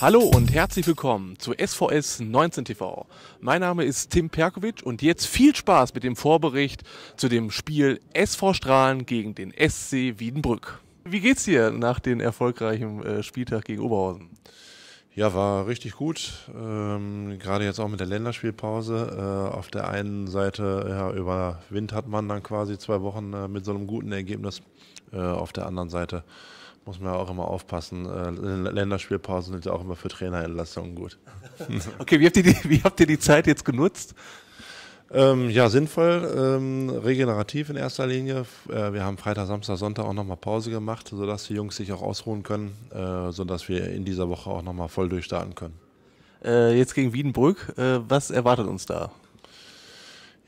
Hallo und herzlich willkommen zu SVS 19TV. Mein Name ist Tim Perkovic und jetzt viel Spaß mit dem Vorbericht zu dem Spiel SV Strahlen gegen den SC Wiedenbrück. Wie geht's dir nach dem erfolgreichen äh, Spieltag gegen Oberhausen? Ja, war richtig gut. Ähm, gerade jetzt auch mit der Länderspielpause. Äh, auf der einen Seite ja, über Wind hat man dann quasi zwei Wochen äh, mit so einem guten Ergebnis. Äh, auf der anderen Seite muss man ja auch immer aufpassen. Äh, Länderspielpausen sind ja auch immer für Trainerentlassungen gut. okay, wie habt, ihr die, wie habt ihr die Zeit jetzt genutzt? Ähm, ja, sinnvoll, ähm, regenerativ in erster Linie. Äh, wir haben Freitag, Samstag, Sonntag auch nochmal Pause gemacht, sodass die Jungs sich auch ausruhen können, äh, sodass wir in dieser Woche auch nochmal voll durchstarten können. Äh, jetzt gegen Wiedenbrück, äh, was erwartet uns da?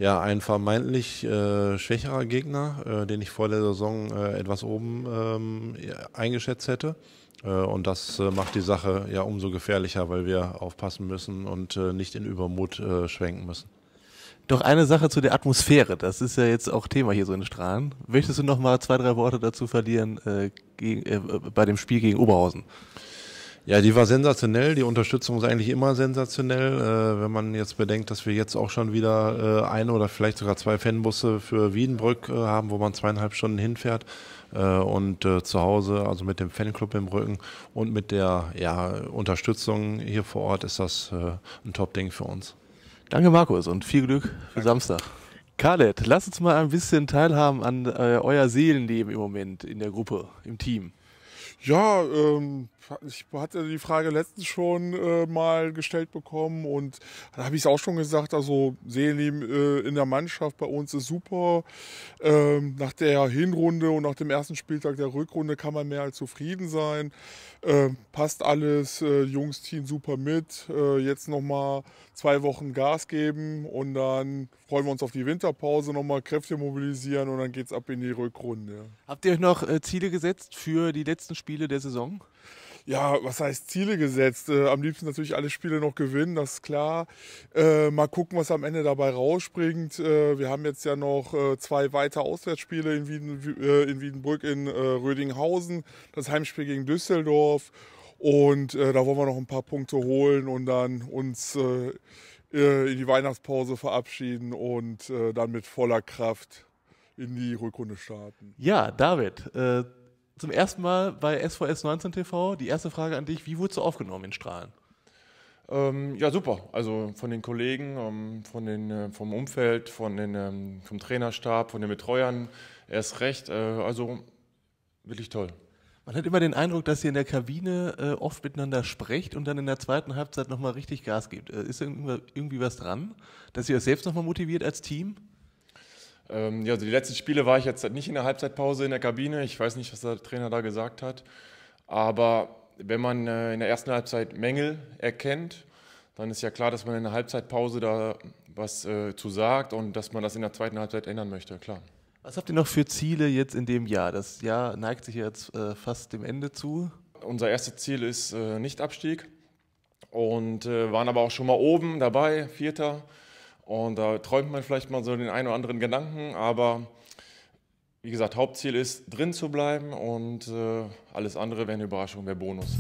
ja, ein vermeintlich äh, schwächerer Gegner, äh, den ich vor der Saison äh, etwas oben ähm, eingeschätzt hätte. Äh, und das äh, macht die Sache ja umso gefährlicher, weil wir aufpassen müssen und äh, nicht in Übermut äh, schwenken müssen. Doch eine Sache zu der Atmosphäre, das ist ja jetzt auch Thema hier so in Strahlen. Möchtest du noch mal zwei, drei Worte dazu verlieren äh, gegen, äh, bei dem Spiel gegen Oberhausen? Ja, die war sensationell. Die Unterstützung ist eigentlich immer sensationell. Äh, wenn man jetzt bedenkt, dass wir jetzt auch schon wieder äh, eine oder vielleicht sogar zwei Fanbusse für Wiedenbrück äh, haben, wo man zweieinhalb Stunden hinfährt äh, und äh, zu Hause, also mit dem Fanclub im Rücken und mit der ja, Unterstützung hier vor Ort ist das äh, ein Top-Ding für uns. Danke Markus und viel Glück Danke. für Samstag. Khaled, lass uns mal ein bisschen teilhaben an äh, euer Seelenleben im Moment in der Gruppe, im Team. Ja, ähm, ich hatte die Frage letztens schon äh, mal gestellt bekommen und da habe ich es auch schon gesagt, also Seelenleben äh, in der Mannschaft bei uns ist super. Ähm, nach der Hinrunde und nach dem ersten Spieltag der Rückrunde kann man mehr als zufrieden sein. Ähm, passt alles, äh, Jungs team super mit. Äh, jetzt nochmal zwei Wochen Gas geben und dann freuen wir uns auf die Winterpause, nochmal Kräfte mobilisieren und dann geht es ab in die Rückrunde. Habt ihr euch noch äh, Ziele gesetzt für die letzten Spiele der Saison? Ja, was heißt Ziele gesetzt? Äh, am liebsten natürlich alle Spiele noch gewinnen, das ist klar. Äh, mal gucken, was am Ende dabei rausspringt. Äh, wir haben jetzt ja noch äh, zwei weitere Auswärtsspiele in, Wieden, äh, in Wiedenbrück, in äh, Rödinghausen, das Heimspiel gegen Düsseldorf. Und da wollen wir noch ein paar Punkte holen und dann uns in die Weihnachtspause verabschieden und dann mit voller Kraft in die Rückrunde starten. Ja, David zum ersten Mal bei SVS 19 TV. Die erste Frage an dich: Wie wurdest du aufgenommen in Strahlen? Ähm, ja, super. Also von den Kollegen, ähm, von den, äh, vom Umfeld, von den, ähm, vom Trainerstab, von den Betreuern erst recht. Äh, also wirklich toll. Man hat immer den Eindruck, dass ihr in der Kabine äh, oft miteinander sprecht und dann in der zweiten Halbzeit nochmal richtig Gas gibt. Äh, ist irgendwie was dran, dass ihr euch selbst nochmal motiviert als Team? Ähm, ja, also die letzten Spiele war ich jetzt nicht in der Halbzeitpause in der Kabine. Ich weiß nicht, was der Trainer da gesagt hat. Aber wenn man äh, in der ersten Halbzeit Mängel erkennt, dann ist ja klar, dass man in der Halbzeitpause da was äh, zu sagt und dass man das in der zweiten Halbzeit ändern möchte, klar. Was habt ihr noch für Ziele jetzt in dem Jahr? Das Jahr neigt sich jetzt äh, fast dem Ende zu. Unser erstes Ziel ist äh, Nicht-Abstieg und äh, waren aber auch schon mal oben dabei, Vierter. Und da träumt man vielleicht mal so den einen oder anderen Gedanken, aber wie gesagt, Hauptziel ist, drin zu bleiben und äh, alles andere wäre eine Überraschung, wäre Bonus.